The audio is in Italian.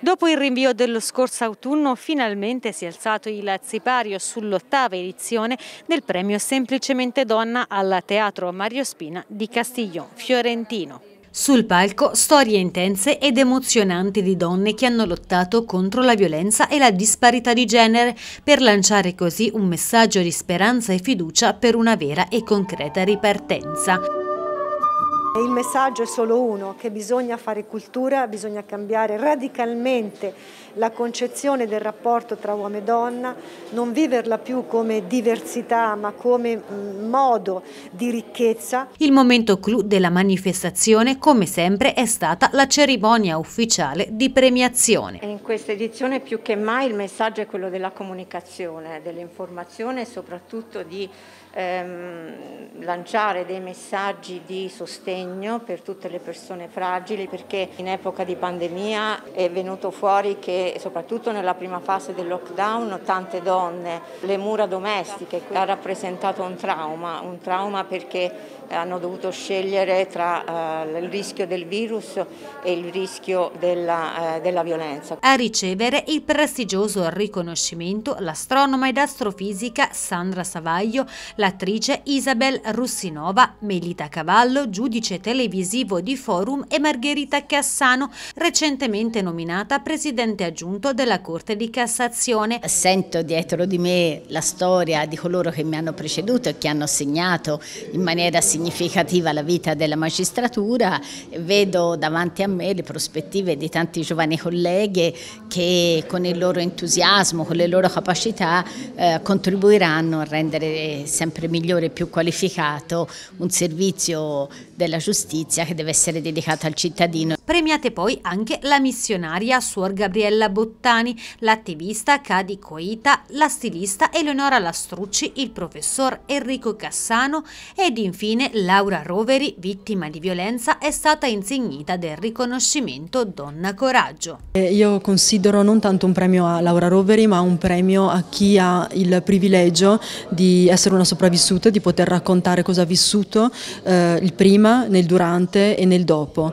Dopo il rinvio dello scorso autunno finalmente si è alzato il sipario sull'ottava edizione del premio Semplicemente Donna al Teatro Mario Spina di Castiglione Fiorentino. Sul palco storie intense ed emozionanti di donne che hanno lottato contro la violenza e la disparità di genere per lanciare così un messaggio di speranza e fiducia per una vera e concreta ripartenza. Il messaggio è solo uno, che bisogna fare cultura, bisogna cambiare radicalmente la concezione del rapporto tra uomo e donna, non viverla più come diversità ma come mm, modo di ricchezza. Il momento clou della manifestazione, come sempre, è stata la cerimonia ufficiale di premiazione. In questa edizione più che mai il messaggio è quello della comunicazione, dell'informazione e soprattutto di ehm, lanciare dei messaggi di sostegno sostegno per tutte le persone fragili perché in epoca di pandemia è venuto fuori che soprattutto nella prima fase del lockdown tante donne, le mura domestiche, ha rappresentato un trauma, un trauma perché hanno dovuto scegliere tra uh, il rischio del virus e il rischio della, uh, della violenza. A ricevere il prestigioso riconoscimento l'astronoma ed astrofisica Sandra Savaglio, l'attrice Isabel Russinova, Melita Cavallo, giudice televisivo di Forum e Margherita Cassano, recentemente nominata presidente aggiunto della Corte di Cassazione. Sento dietro di me la storia di coloro che mi hanno preceduto e che hanno segnato in maniera significativa la vita della magistratura, vedo davanti a me le prospettive di tanti giovani colleghe che con il loro entusiasmo, con le loro capacità eh, contribuiranno a rendere sempre migliore e più qualificato un servizio della della giustizia che deve essere dedicata al cittadino. Premiate poi anche la missionaria Suor Gabriella Bottani, l'attivista Cadi Coita, la stilista Eleonora Lastrucci, il professor Enrico Cassano ed infine Laura Roveri, vittima di violenza, è stata insignita del riconoscimento Donna Coraggio. Eh, io considero non tanto un premio a Laura Roveri ma un premio a chi ha il privilegio di essere una sopravvissuta, di poter raccontare cosa ha vissuto eh, il prima, nel durante e nel dopo.